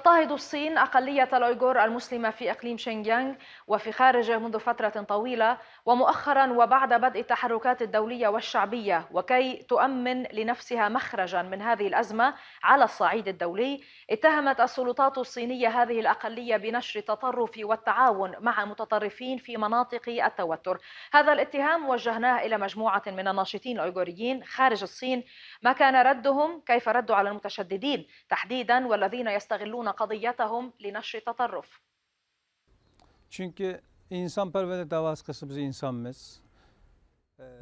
تضطهد الصين أقلية الأيغور المسلمة في إقليم شينجيانغ وفي خارجه منذ فترة طويلة ومؤخرا وبعد بدء التحركات الدولية والشعبية وكي تؤمن لنفسها مخرجا من هذه الأزمة على الصعيد الدولي اتهمت السلطات الصينية هذه الأقلية بنشر التطرف والتعاون مع متطرفين في مناطق التوتر هذا الاتهام وجهناه إلى مجموعة من الناشطين الأيغوريين خارج الصين ما كان ردهم كيف ردوا على المتشددين تحديدا والذين يستغلون قضيتهم لنشر تطرف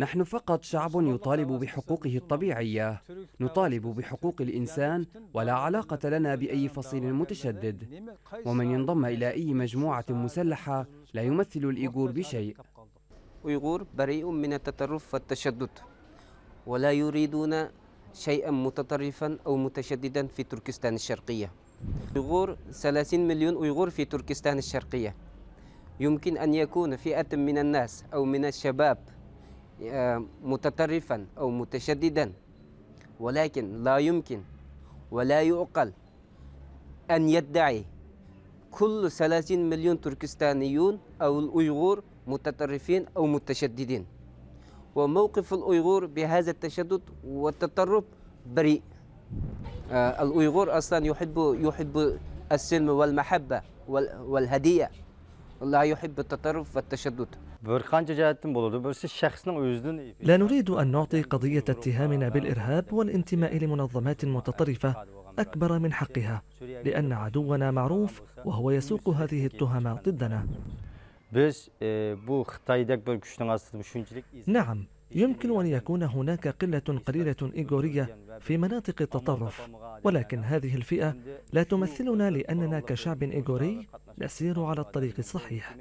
نحن فقط شعب يطالب بحقوقه الطبيعية نطالب بحقوق الإنسان ولا علاقة لنا بأي فصيل متشدد ومن ينضم إلى أي مجموعة مسلحة لا يمثل الإيغور بشيء الايغور بريء من التطرف والتشدد ولا يريدون شيئا متطرفا أو متشددا في تركستان الشرقية أيغور 30 مليون أيغور في تركستان الشرقية يمكن أن يكون فئة من الناس أو من الشباب آه، متطرفا أو متشددا ولكن لا يمكن ولا يعقل أن يدعي كل 30 مليون تركستانيون أو الأيغور متطرفين أو متشددين وموقف الأيغور بهذا التشدد والتطرف بريء آه، الأيغور أصلا يحب يحب السلم والمحبة والهدية لا يحب التطرف والتشدد لا نريد أن نعطي قضية اتهامنا بالإرهاب والانتماء لمنظمات متطرفة أكبر من حقها لأن عدونا معروف وهو يسوق هذه التهم ضدنا آه، نعم يمكن أن يكون هناك قلة قليلة إيغورية في مناطق التطرف ولكن هذه الفئة لا تمثلنا لأننا كشعب إيغوري نسير على الطريق الصحيح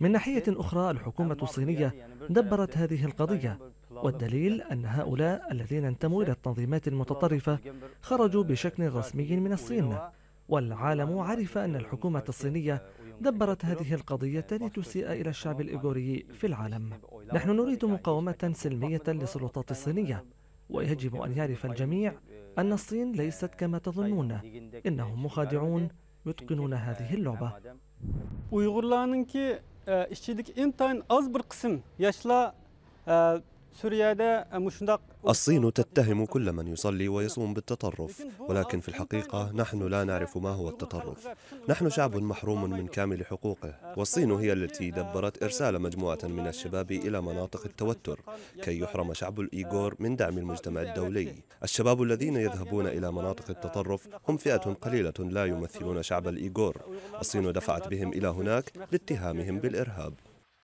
من ناحية أخرى الحكومة الصينية دبرت هذه القضية والدليل أن هؤلاء الذين انتموا إلى التنظيمات المتطرفة خرجوا بشكل رسمي من الصين والعالم عرف أن الحكومة الصينية دبرت هذه القضية لتسيء إلى الشعب الإيغوري في العالم نحن نريد مقاومة سلمية للسلطات الصينية ويجب أن يعرف الجميع أن الصين ليست كما تظنون إنهم مخادعون يتقنون هذه اللعبة Uygurlarınki e, işçilik intayn az bir kısım yaşla e, الصين تتهم كل من يصلي ويصوم بالتطرف ولكن في الحقيقة نحن لا نعرف ما هو التطرف نحن شعب محروم من كامل حقوقه والصين هي التي دبرت إرسال مجموعة من الشباب إلى مناطق التوتر كي يحرم شعب الإيغور من دعم آه، المجتمع الدولي الشباب الذين يذهبون إلى مناطق التطرف هم فئة قليلة لا يمثلون شعب الإيغور الصين دفعت بهم إلى هناك لاتهامهم بالإرهاب